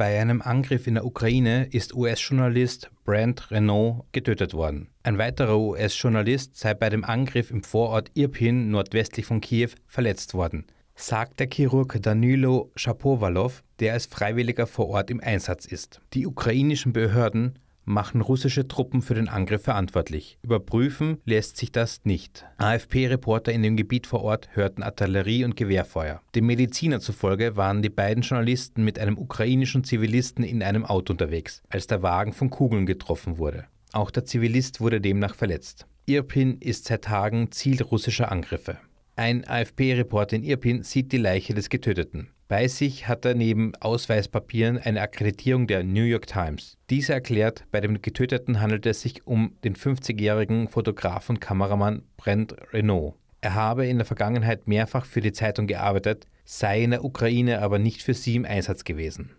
Bei einem Angriff in der Ukraine ist US-Journalist Brent Renault getötet worden. Ein weiterer US-Journalist sei bei dem Angriff im Vorort Irpin nordwestlich von Kiew verletzt worden, sagt der Chirurg Danilo Schapowalow, der als Freiwilliger vor Ort im Einsatz ist. Die ukrainischen Behörden machen russische Truppen für den Angriff verantwortlich. Überprüfen lässt sich das nicht. AFP-Reporter in dem Gebiet vor Ort hörten Artillerie und Gewehrfeuer. Dem Mediziner zufolge waren die beiden Journalisten mit einem ukrainischen Zivilisten in einem Auto unterwegs, als der Wagen von Kugeln getroffen wurde. Auch der Zivilist wurde demnach verletzt. Irpin ist seit Tagen Ziel russischer Angriffe. Ein AFP-Reporter in Irpin sieht die Leiche des Getöteten. Bei sich hat er neben Ausweispapieren eine Akkreditierung der New York Times. Diese erklärt, bei dem Getöteten handelt es sich um den 50-jährigen Fotograf und Kameramann Brent Renault. Er habe in der Vergangenheit mehrfach für die Zeitung gearbeitet, sei in der Ukraine aber nicht für sie im Einsatz gewesen.